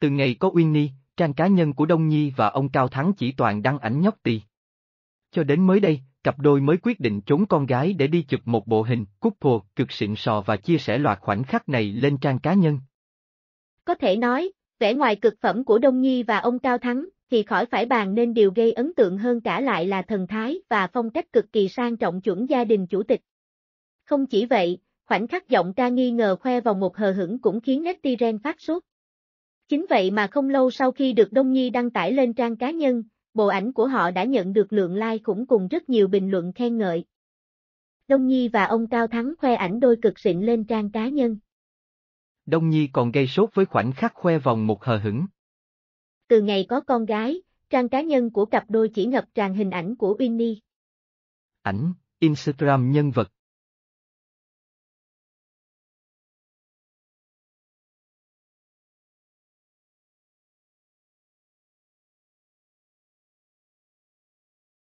Từ ngày có Uyên Ni, trang cá nhân của Đông Nhi và ông Cao Thắng chỉ toàn đăng ảnh nhóc tỳ. Cho đến mới đây, cặp đôi mới quyết định trốn con gái để đi chụp một bộ hình, cúp couple, cực xịn sò và chia sẻ loạt khoảnh khắc này lên trang cá nhân. Có thể nói, vẻ ngoài cực phẩm của Đông Nhi và ông Cao Thắng thì khỏi phải bàn nên điều gây ấn tượng hơn cả lại là thần thái và phong cách cực kỳ sang trọng chuẩn gia đình chủ tịch. Không chỉ vậy, khoảnh khắc giọng ca nghi ngờ khoe vào một hờ hững cũng khiến Nettiren phát sốt. Chính vậy mà không lâu sau khi được Đông Nhi đăng tải lên trang cá nhân, bộ ảnh của họ đã nhận được lượng like khủng cùng rất nhiều bình luận khen ngợi. Đông Nhi và ông Cao Thắng khoe ảnh đôi cực xịn lên trang cá nhân. Đông Nhi còn gây sốt với khoảnh khắc khoe vòng một hờ hững. Từ ngày có con gái, trang cá nhân của cặp đôi chỉ ngập tràn hình ảnh của Winnie. Ảnh, Instagram nhân vật,